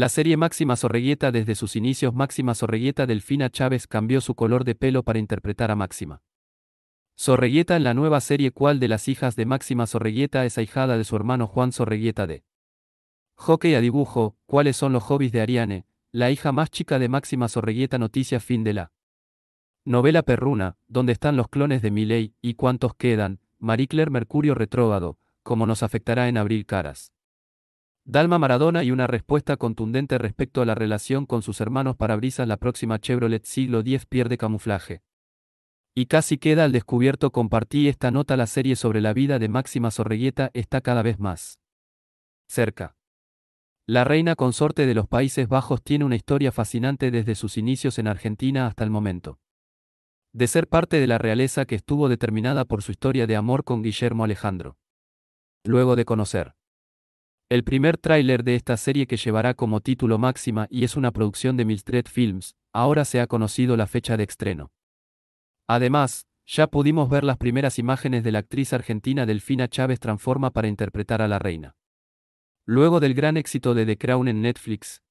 La serie Máxima Sorregueta desde sus inicios Máxima Sorregueta Delfina Chávez cambió su color de pelo para interpretar a Máxima. Sorregueta en la nueva serie cuál de las hijas de Máxima Sorregueta es ahijada de su hermano Juan Sorregueta de Hockey a dibujo, cuáles son los hobbies de Ariane, la hija más chica de Máxima Sorregueta Noticias fin de la novela Perruna, ¿Dónde están los clones de Miley y cuántos quedan, Marie Mercurio retrógrado, cómo nos afectará en abril caras. Dalma Maradona y una respuesta contundente respecto a la relación con sus hermanos para parabrisas la próxima Chevrolet siglo X pierde camuflaje. Y casi queda al descubierto compartí esta nota la serie sobre la vida de Máxima Sorregueta está cada vez más cerca. La reina consorte de los Países Bajos tiene una historia fascinante desde sus inicios en Argentina hasta el momento. De ser parte de la realeza que estuvo determinada por su historia de amor con Guillermo Alejandro. Luego de conocer el primer tráiler de esta serie que llevará como título Máxima y es una producción de Milstret Films, ahora se ha conocido la fecha de estreno. Además, ya pudimos ver las primeras imágenes de la actriz argentina Delfina Chávez transforma para interpretar a la reina. Luego del gran éxito de The Crown en Netflix,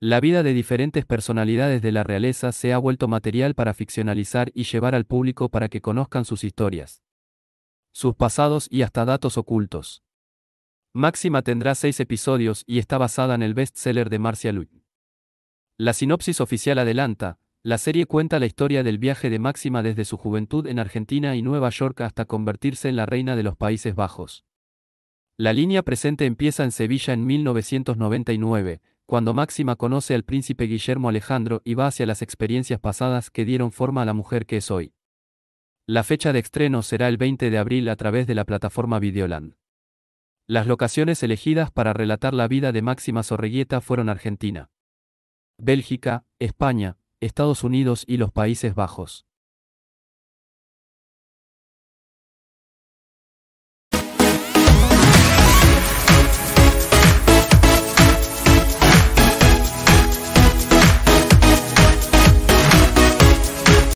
la vida de diferentes personalidades de la realeza se ha vuelto material para ficcionalizar y llevar al público para que conozcan sus historias, sus pasados y hasta datos ocultos. Máxima tendrá seis episodios y está basada en el bestseller de Marcia Luy. La sinopsis oficial adelanta, la serie cuenta la historia del viaje de Máxima desde su juventud en Argentina y Nueva York hasta convertirse en la reina de los Países Bajos. La línea presente empieza en Sevilla en 1999, cuando Máxima conoce al príncipe Guillermo Alejandro y va hacia las experiencias pasadas que dieron forma a la mujer que es hoy. La fecha de estreno será el 20 de abril a través de la plataforma Videoland. Las locaciones elegidas para relatar la vida de Máxima Sorreguieta fueron Argentina, Bélgica, España, Estados Unidos y los Países Bajos.